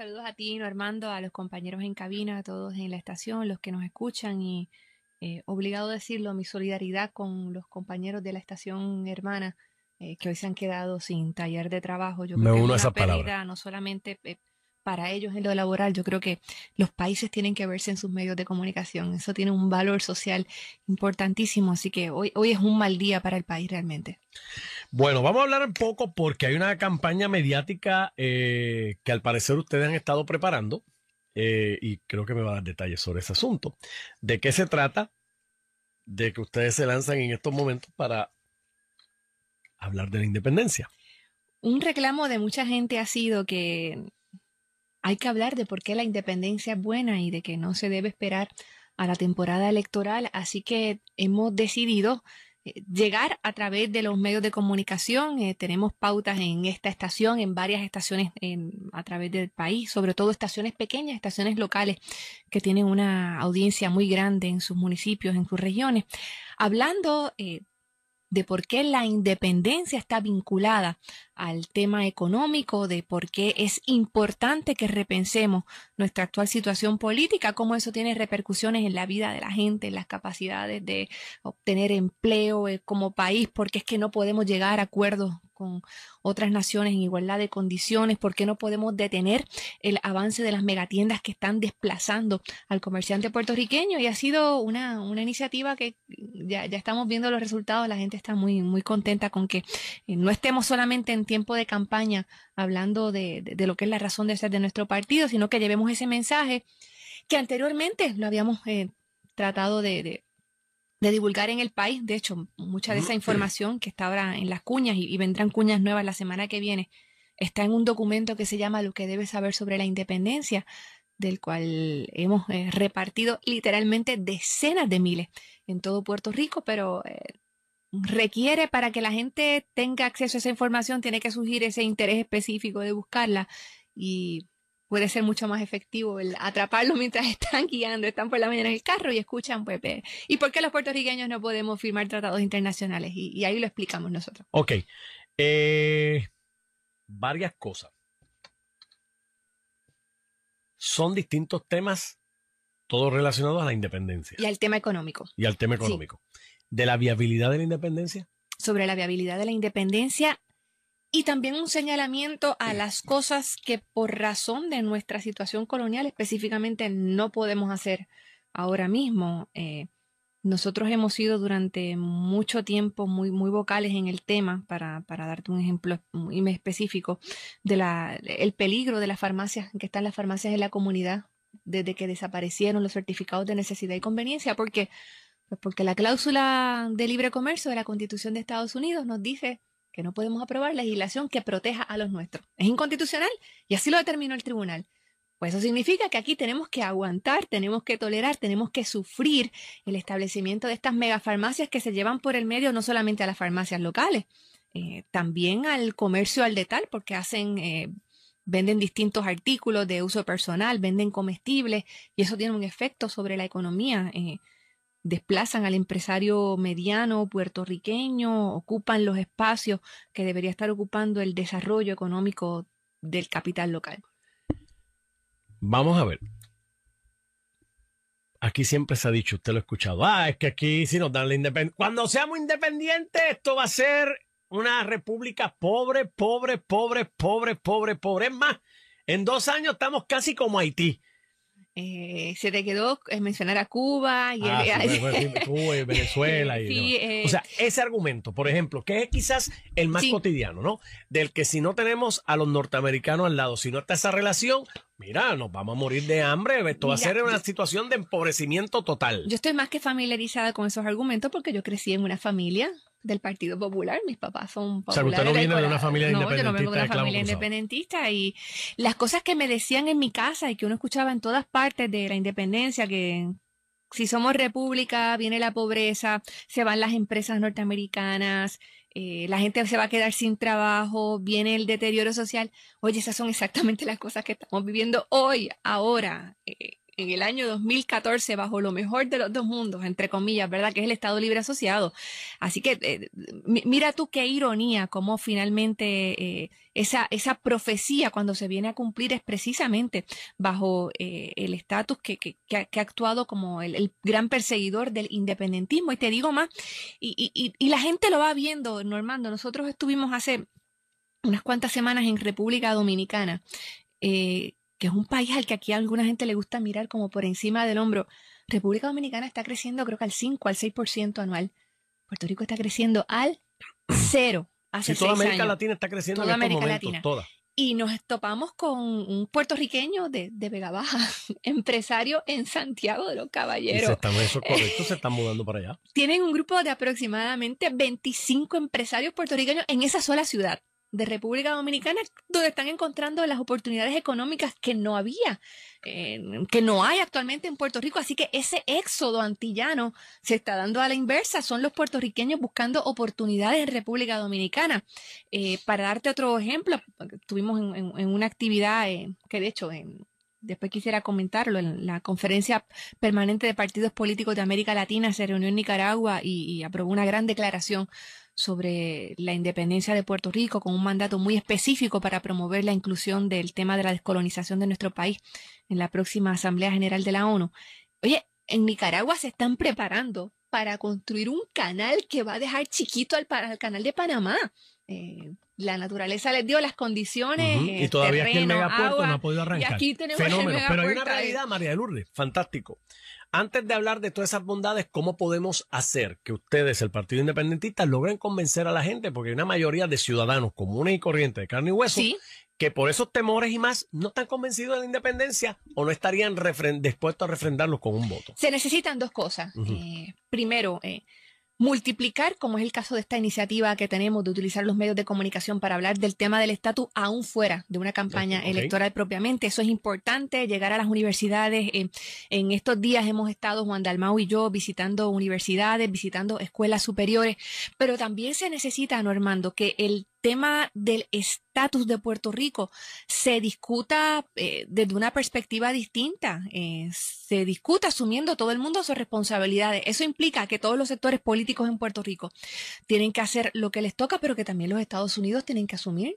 Saludos a ti, Normando, a los compañeros en cabina, a todos en la estación, los que nos escuchan y eh, obligado a decirlo, mi solidaridad con los compañeros de la estación hermana eh, que hoy se han quedado sin taller de trabajo. Yo creo que a esa palabra. no solamente eh, para ellos en lo laboral, yo creo que los países tienen que verse en sus medios de comunicación. Eso tiene un valor social importantísimo, así que hoy, hoy es un mal día para el país realmente. Bueno, vamos a hablar un poco porque hay una campaña mediática eh, que al parecer ustedes han estado preparando eh, y creo que me va a dar detalles sobre ese asunto. ¿De qué se trata? De que ustedes se lanzan en estos momentos para hablar de la independencia. Un reclamo de mucha gente ha sido que hay que hablar de por qué la independencia es buena y de que no se debe esperar a la temporada electoral, así que hemos decidido eh, llegar a través de los medios de comunicación. Eh, tenemos pautas en esta estación, en varias estaciones a través del país, sobre todo estaciones pequeñas, estaciones locales que tienen una audiencia muy grande en sus municipios, en sus regiones, hablando eh, de por qué la independencia está vinculada al tema económico, de por qué es importante que repensemos nuestra actual situación política, cómo eso tiene repercusiones en la vida de la gente, en las capacidades de obtener empleo eh, como país, porque es que no podemos llegar a acuerdos con otras naciones en igualdad de condiciones, porque no podemos detener el avance de las megatiendas que están desplazando al comerciante puertorriqueño. Y ha sido una, iniciativa que ya, estamos viendo los resultados, la gente está muy, muy contenta con que eh, no estemos solamente en tiempo de campaña hablando de, de, lo que es la razón de ser de nuestro partido, sino que llevemos ese mensaje que anteriormente lo habíamos eh, tratado de, divulgar en el país. De hecho, mucha de esa información que está ahora en las cuñas y, vendrán cuñas nuevas la semana que viene, está en un documento que se llama Lo que debes saber sobre la independencia, del cual hemos eh, repartido literalmente decenas de miles en todo Puerto Rico, pero eh, requiere para que la gente tenga acceso a esa información, tiene que surgir ese interés específico de buscarla y puede ser mucho más efectivo el atraparlo mientras están guiando, están por la mañana en el carro y escuchan pues ¿Y por qué los puertorriqueños no podemos firmar tratados internacionales? Y, ahí lo explicamos nosotros. Ok. Eh, varias cosas. Son distintos temas, todos relacionados a la independencia. Y al tema económico. Y al tema económico de la viabilidad de la independencia? Sobre la viabilidad de la independencia y también un señalamiento a las cosas que por razón de nuestra situación colonial específicamente no podemos hacer ahora mismo. Eh, nosotros hemos sido durante mucho tiempo muy, muy vocales en el tema, para, darte un ejemplo muy específico, del peligro de las farmacias, que están las farmacias en la comunidad desde que desaparecieron los certificados de necesidad y conveniencia, porque pues porque la cláusula de libre comercio de la Constitución de Estados Unidos nos dice que no podemos aprobar legislación que proteja a los nuestros. Es inconstitucional y así lo determinó el tribunal. Pues eso significa que aquí tenemos que aguantar, tenemos que tolerar, tenemos que sufrir el establecimiento de estas megafarmacias que se llevan por el medio no solamente a las farmacias locales, eh, también al comercio al detal, porque hacen, eh, venden distintos artículos de uso personal, venden comestibles, y eso tiene un efecto sobre la economía. Eh, desplazan al empresario mediano puertorriqueño, ocupan los espacios que debería estar ocupando el desarrollo económico del capital local. Vamos a ver. Aquí siempre se ha dicho, usted lo ha escuchado, ah, es que aquí si nos dan la independencia, cuando seamos independientes esto va a ser una república pobre, pobre, pobre, pobre, pobre, pobre. Es más, en dos años estamos casi como Haití. Eh, se te quedó mencionar a Cuba y, Venezuela. o sea, ese argumento, por ejemplo, que es quizás el más cotidiano, ¿no? Del que si no tenemos a los norteamericanos al lado, si no está esa relación, mira, nos vamos a morir de hambre, esto va a ser una situación de empobrecimiento total. Yo estoy más que familiarizada con esos argumentos porque yo crecí en una familia del Partido Popular. Mis papás son O no viene de una familia independentista. yo no de una familia independentista. Y las cosas que me decían en mi casa y que uno escuchaba en todas partes de la independencia, que si somos república, viene la pobreza, se van las empresas norteamericanas, eh, la gente se va a quedar sin trabajo, viene el deterioro social. Oye, esas son exactamente las cosas que estamos viviendo hoy, ahora. Eh, en el año 2014 bajo lo mejor de los dos mundos, entre comillas, ¿verdad? Que es el Estado Libre Asociado. Así que eh, mira tú qué ironía, cómo finalmente eh, esa, esa profecía cuando se viene a cumplir es precisamente bajo eh, el estatus que, ha, actuado como el, gran perseguidor del independentismo. Y te digo más, y, y, y la gente lo va viendo, Normando. Nosotros estuvimos hace unas cuantas semanas en República Dominicana. Eh, que es un país al que aquí a alguna gente le gusta mirar como por encima del hombro. República Dominicana está creciendo creo que al 5, al 6% anual. Puerto Rico está creciendo al cero. Hace toda América Latina está creciendo Y nos topamos con un puertorriqueño de, de Vega Baja, empresario en Santiago de los Caballeros. correcto, se están mudando para allá. Tienen un grupo de aproximadamente 25 empresarios puertorriqueños en esa sola ciudad de República Dominicana, donde están encontrando las oportunidades económicas que no había, eh, que no hay actualmente en Puerto Rico. Así que ese éxodo antillano se está dando a la inversa. Son los puertorriqueños buscando oportunidades en República Dominicana. Eh, para darte otro ejemplo, tuvimos en, una actividad eh, que de hecho después quisiera comentarlo, en la conferencia permanente de partidos políticos de América Latina se reunió en Nicaragua y aprobó una gran declaración sobre la independencia de Puerto Rico con un mandato muy específico para promover la inclusión del tema de la descolonización de nuestro país en la próxima Asamblea General de la ONU. Oye, en Nicaragua se están preparando para construir un canal que va a dejar chiquito al, canal de Panamá. Eh, la naturaleza les dio las condiciones. Y eh, todavía aquí el no ha podido arrancar. Y aquí tenemos Fenómeno. Pero hay una realidad, María de Lourdes, fantástico. Antes de hablar de todas esas bondades, ¿cómo podemos hacer que ustedes, el Partido Independentista, logren convencer a la gente? Porque hay una mayoría de ciudadanos comunes y corrientes de carne y hueso que por esos temores y más no están convencidos de la independencia o no estarían dispuestos a refrendarlos con un voto. Se necesitan dos cosas. Eh, primero, eh, multiplicar, como es el caso de esta iniciativa que tenemos de utilizar los medios de comunicación para hablar del tema del estatus aún fuera de una campaña electoral propiamente. Eso es importante, llegar a las universidades. Eh, en estos días hemos estado, Juan Dalmau y yo, visitando universidades, visitando escuelas superiores, pero también se necesita, Normando, que el tema del estatus de Puerto Rico se discuta eh, desde una perspectiva distinta, eh, se discuta asumiendo todo el mundo sus responsabilidades. Eso implica que todos los sectores políticos en Puerto Rico tienen que hacer lo que les toca, pero que también los Estados Unidos tienen que asumir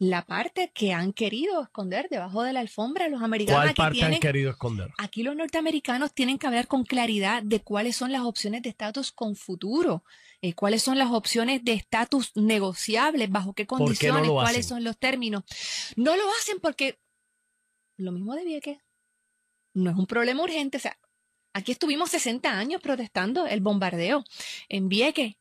la parte que han querido esconder debajo de la alfombra los americanos. ¿Cuál parte han querido esconder? Aquí los norteamericanos tienen que hablar con claridad de cuáles son las opciones de estatus con futuro, eh, cuáles son las opciones de estatus negociables, bajo qué condiciones, cuáles son los términos. No lo hacen porque lo mismo de Vieques. no es un problema urgente, o sea, Aquí estuvimos 60 años protestando el bombardeo en Vieques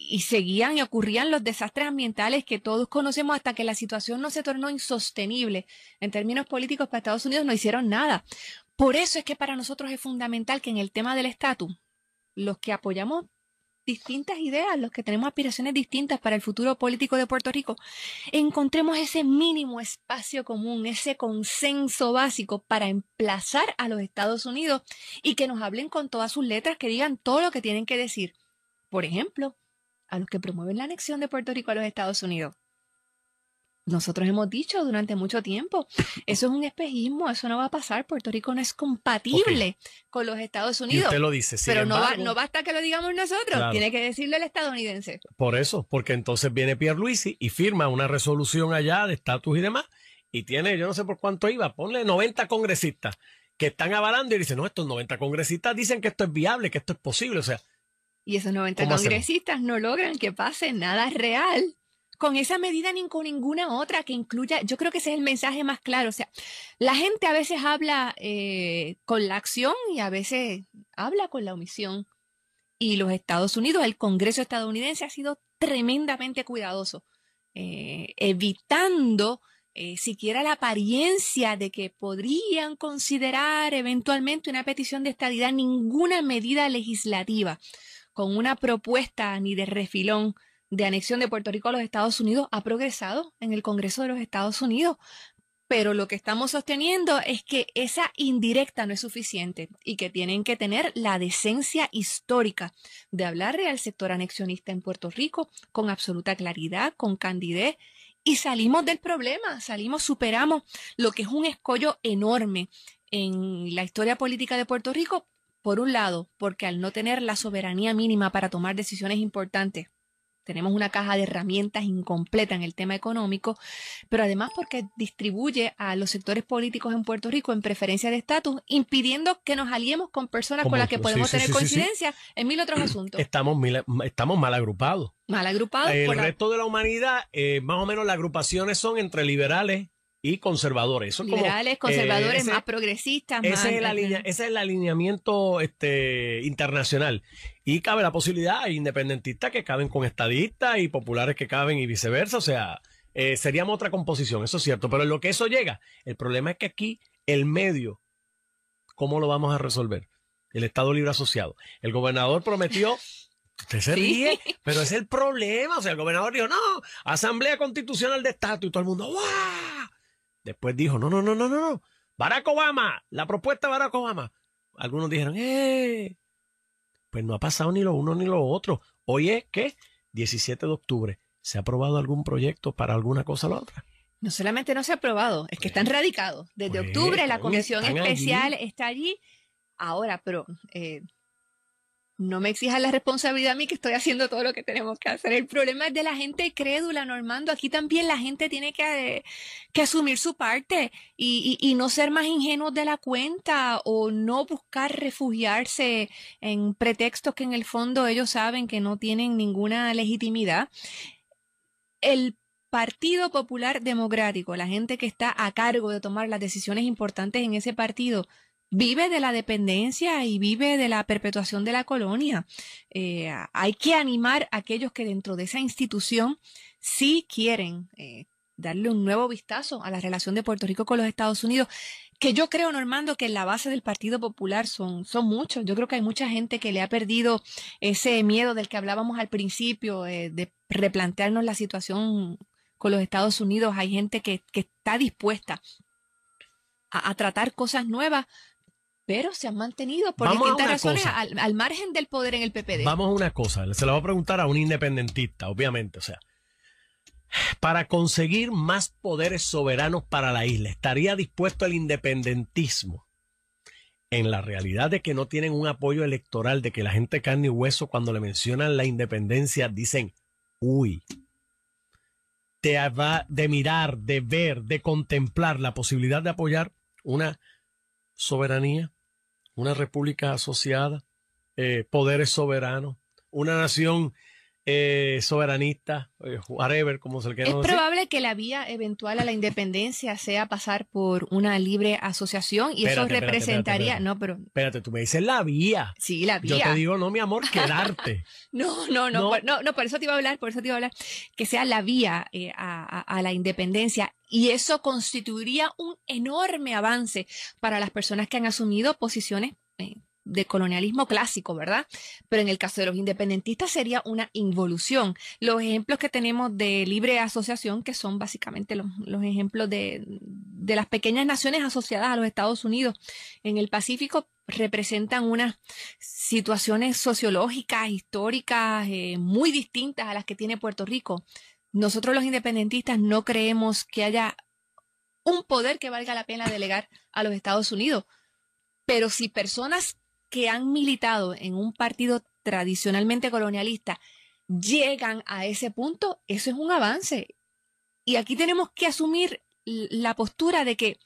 y seguían y ocurrían los desastres ambientales que todos conocemos hasta que la situación no se tornó insostenible. En términos políticos, para Estados Unidos no hicieron nada. Por eso es que para nosotros es fundamental que en el tema del estatus, los que apoyamos distintas ideas, los que tenemos aspiraciones distintas para el futuro político de Puerto Rico, encontremos ese mínimo espacio común, ese consenso básico para emplazar a los Estados Unidos y que nos hablen con todas sus letras, que digan todo lo que tienen que decir. Por ejemplo, a los que promueven la anexión de Puerto Rico a los Estados Unidos. Nosotros hemos dicho durante mucho tiempo, eso es un espejismo, eso no va a pasar, Puerto Rico no es compatible con los Estados Unidos. Y usted lo dice, Pero no, va, no basta que lo digamos nosotros, tiene que decirlo el estadounidense. Por eso, porque entonces viene Pierre Luisi y firma una resolución allá de estatus y demás, y tiene, yo no sé por cuánto iba, ponle 90 congresistas que están avalando y dicen, no, estos 90 congresistas dicen que esto es viable, que esto es posible, o sea, y esos 90 congresistas no logran que pase nada real con esa medida ni con ninguna otra que incluya, yo creo que ese es el mensaje más claro. O sea, la gente a veces habla eh, con la acción y a veces habla con la omisión. Y los Estados Unidos, el Congreso estadounidense ha sido tremendamente cuidadoso, eh, evitando eh, siquiera la apariencia de que podrían considerar eventualmente una petición de estadidad ninguna medida legislativa con una propuesta ni de refilón de anexión de Puerto Rico a los Estados Unidos ha progresado en el Congreso de los Estados Unidos. Pero lo que estamos sosteniendo es que esa indirecta no es suficiente y que tienen que tener la decencia histórica de hablarle al sector anexionista en Puerto Rico con absoluta claridad, con candidez y salimos del problema, salimos, superamos lo que es un escollo enorme en la historia política de Puerto Rico por un lado, porque al no tener la soberanía mínima para tomar decisiones importantes, tenemos una caja de herramientas incompleta en el tema económico, pero además porque distribuye a los sectores políticos en Puerto Rico en preferencia de estatus, impidiendo que nos aliemos con personas con las que podemos tener coincidencia en mil otros asuntos. Estamos, mal agrupados. Mal agrupados. El resto de la humanidad, eh, más o menos las agrupaciones son entre liberales, y conservadores. Eso Liberales, eh, conservadores, más progresistas. Ese, más, es ese es el alineamiento este, internacional. Y cabe la posibilidad, hay independentistas que caben con estadistas y populares que caben y viceversa. O sea, eh, seríamos otra composición, eso es cierto. Pero en lo que eso llega, el problema es que aquí el medio, ¿cómo lo vamos a resolver? El Estado Libre Asociado. El gobernador prometió Usted se ríe, pero es el problema. O sea, el gobernador dijo, no, asamblea constitucional de estatus y todo el mundo, ¡guau! Después dijo, no, no, no, no, no, no. Barack Obama, la propuesta de Barack Obama. Algunos dijeron, eh, pues no ha pasado ni lo uno ni lo otro. Hoy es que 17 de octubre, ¿se ha aprobado algún proyecto para alguna cosa o la otra? No solamente no se ha aprobado, es que pues están radicados. Desde pues octubre la comisión especial está allí. Ahora, pero eh, no me exija la responsabilidad a mí que estoy haciendo todo lo que tenemos que hacer. El problema es de la gente crédula, Normando. Aquí también la gente tiene que, que asumir su parte y, y, no ser más ingenuos de la cuenta o no buscar refugiarse en pretextos que en el fondo ellos saben que no tienen ninguna legitimidad. El Partido Popular Democrático, la gente que está a cargo de tomar las decisiones importantes en ese partido, vive de la dependencia y vive de la perpetuación de la colonia. Eh, hay que animar a aquellos que dentro de esa institución sí quieren eh, darle un nuevo vistazo a la relación de Puerto Rico con los Estados Unidos, que yo creo, Normando, que en la base del Partido Popular son, son muchos. Yo creo que hay mucha gente que le ha perdido ese miedo del que hablábamos al principio, eh, de replantearnos la situación con los Estados Unidos. Hay gente que, está dispuesta a, tratar cosas nuevas, pero se han mantenido por distintas razones al, margen del poder en el PPD. Vamos a una cosa, se la voy a preguntar a un independentista, obviamente, o sea, para conseguir más poderes soberanos para la isla, ¿estaría dispuesto el independentismo en la realidad de que no tienen un apoyo electoral, de que la gente carne y hueso cuando le mencionan la independencia dicen, uy, te va de mirar, de ver, de contemplar la posibilidad de apoyar una soberanía? una república asociada, eh, poderes soberanos, una nación eh, soberanista, eh, whatever, como se le quiera Es probable que la vía eventual a la independencia sea pasar por una libre asociación y eso representaría. no, pero. Espérate, tú me dices la vía. Sí, la vía. Yo te digo, no, mi amor, quedarte. no, no, no, no, por, no, por eso te iba a hablar, por eso te iba a hablar. Que sea la vía eh, a la independencia y eso constituiría un enorme avance para las personas que han asumido posiciones de colonialismo clásico, ¿verdad? Pero en el caso de los independentistas sería una involución. Los ejemplos que tenemos de libre asociación, que son básicamente los, ejemplos de, las pequeñas naciones asociadas a los Estados Unidos en el Pacífico, representan unas situaciones sociológicas, históricas, eh, muy distintas a las que tiene Puerto Rico. Nosotros los independentistas no creemos que haya un poder que valga la pena delegar a los Estados Unidos. Pero si personas que han militado en un partido tradicionalmente colonialista llegan a ese punto, eso es un avance. Y aquí tenemos que asumir la postura de que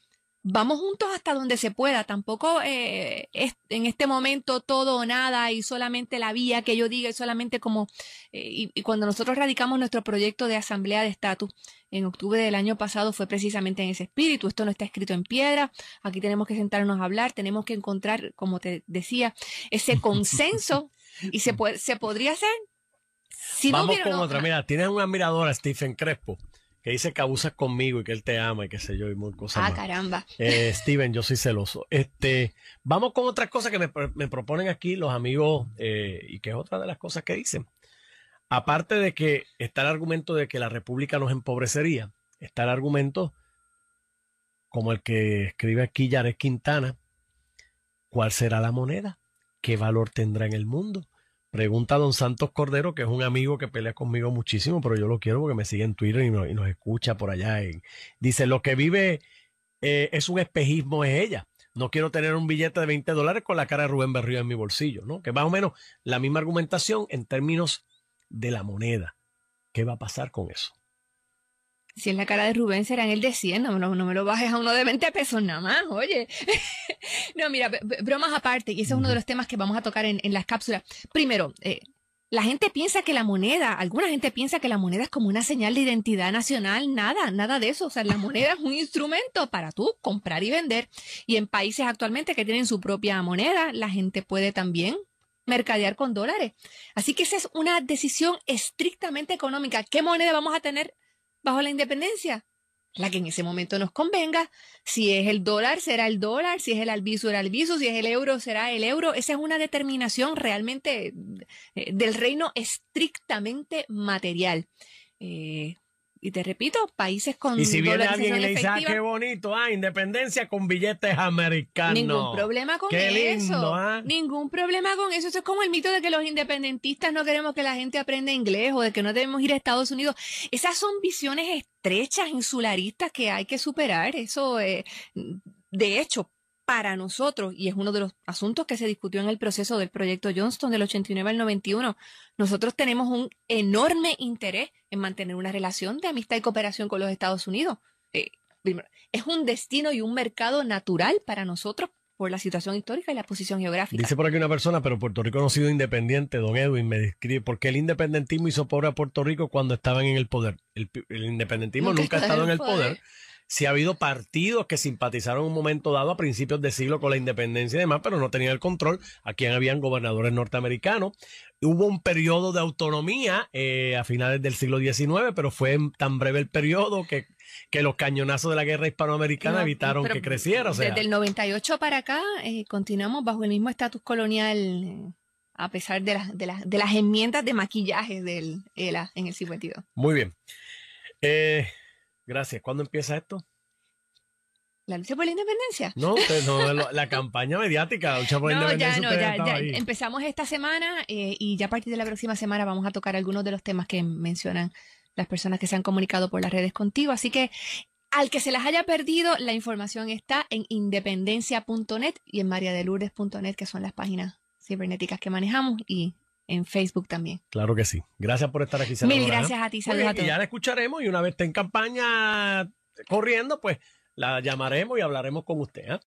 vamos juntos hasta donde se pueda. Tampoco eh, en este momento todo o nada y solamente la vía que yo diga y solamente como... Eh, y, cuando nosotros radicamos nuestro proyecto de asamblea de estatus en octubre del año pasado fue precisamente en ese espíritu. Esto no está escrito en piedra. Aquí tenemos que sentarnos a hablar, tenemos que encontrar, como te decía, ese consenso y se, puede, se podría hacer. Si Vamos no con otra. Mira, tienes una admirador, Stephen Crespo que dice que abusas conmigo y que él te ama y qué sé yo y muchas cosas. Ah, caramba. Eh, Steven, yo soy celoso. Este, vamos con otras cosas que me, proponen aquí los amigos eh, y que es otra de las cosas que dicen. Aparte de que está el argumento de que la República nos empobrecería, está el argumento como el que escribe aquí Yarek Quintana, ¿cuál será la moneda? ¿Qué valor tendrá en el mundo? Pregunta a don Santos Cordero, que es un amigo que pelea conmigo muchísimo, pero yo lo quiero porque me sigue en Twitter y, nos escucha por allá. dice, lo que vive eh, es un espejismo, es ella. No quiero tener un billete de 20 dólares con la cara de Rubén Berrío en mi bolsillo, ¿no? Que más o menos la misma argumentación en términos de la moneda. ¿Qué va a pasar con eso? Si es la cara de Rubén, será en el de 100. No, me lo bajes a uno de 20 pesos nada más, oye. no, mira, bromas aparte, y ese es uno de los temas que vamos a tocar en, las cápsulas. Primero, eh, la gente piensa que la moneda, alguna gente piensa que la moneda es como una señal de identidad nacional, nada, nada de eso. O sea, la moneda es un instrumento para tú comprar y vender. Y en países actualmente que tienen su propia moneda, la gente puede también mercadear con dólares. Así que esa es una decisión estrictamente económica. ¿Qué moneda vamos a tener bajo la independencia, la que en ese momento nos convenga. Si es el dólar, será el dólar, si es el albiso será el albiso si es el euro, será el euro. Esa es una determinación realmente eh, del reino estrictamente material. Eh, y te repito, países con Y si viene alguien y le dice, ah, qué bonito, ah, independencia con billetes americanos. Ningún problema con eso. Ah. Ningún problema con eso. Eso es como el mito de que los independentistas no queremos que la gente aprenda inglés o de que no debemos ir a Estados Unidos. Esas son visiones estrechas, insularistas que hay que superar. Eso, eh, de hecho, para nosotros, y es uno de los asuntos que se discutió en el proceso del proyecto Johnston del 89 al 91, nosotros tenemos un enorme interés en mantener una relación de amistad y cooperación con los Estados Unidos. Eh, es un destino y un mercado natural para nosotros por la situación histórica y la posición geográfica. Dice por aquí una persona, pero Puerto Rico no ha sido independiente, don Edwin me describe, porque el independentismo hizo pobre a Puerto Rico cuando estaban en el poder. El, independentismo nunca, ha estado en el poder si ha habido partidos que simpatizaron en un momento dado a principios de siglo con la independencia y demás, pero no tenían el control a habían gobernadores norteamericanos. Hubo un periodo de autonomía eh, a finales del siglo XIX, pero fue tan breve el periodo que, que los cañonazos de la guerra hispanoamericana evitaron que creciera. O desde el 98 para acá eh, continuamos bajo el mismo estatus colonial a pesar de, las, de, las, enmiendas de maquillaje del en el 52. Muy bien. Eh, Gracias. ¿Cuándo empieza esto? La lucha por la independencia. No, pues, la, campaña mediática, no, Ya, no, ya, Empezamos esta semana eh, y ya a partir de la próxima semana vamos a tocar algunos de los temas que mencionan las personas que se han comunicado por las redes contigo. Así que al que se las haya perdido, la información está en independencia.net y en mariadelurdes.net, que son las páginas cibernéticas que manejamos y en Facebook también. Claro que sí. Gracias por estar aquí. Mil ¿eh? gracias a ti, saludos a todos. ya la escucharemos y una vez esté en campaña corriendo, pues la llamaremos y hablaremos con usted. ¿eh?